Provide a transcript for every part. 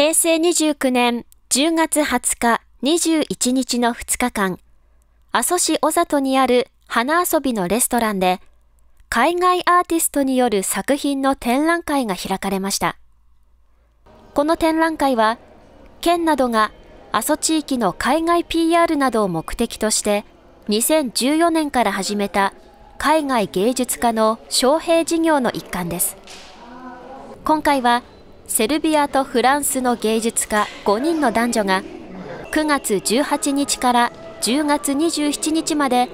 平成29年10月20日21日の2日間、阿蘇市小里にある花遊びのレストランで、海外アーティストによる作品の展覧会が開かれました。この展覧会は、県などが阿蘇地域の海外 PR などを目的として、2014年から始めた海外芸術家の招聘事業の一環です。今回は、セルビアとフランスの芸術家5人の男女が9月18日から10月27日まで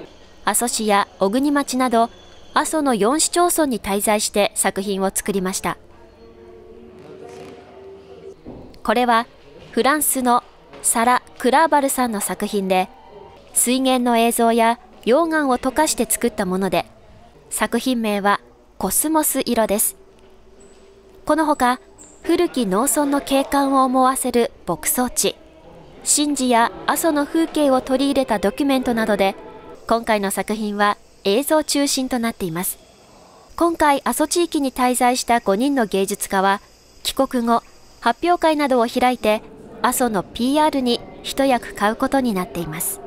阿蘇市や小国町など阿蘇の4市町村に滞在して作品を作りましたこれはフランスのサラ・クラーバルさんの作品で水源の映像や溶岩を溶かして作ったもので作品名はコスモス色ですこのほか、古き農村の景観を思わせる牧草地、神事や阿蘇の風景を取り入れたドキュメントなどで、今回の作品は映像中心となっています。今回、阿蘇地域に滞在した5人の芸術家は、帰国後、発表会などを開いて、阿蘇の PR に一役買うことになっています。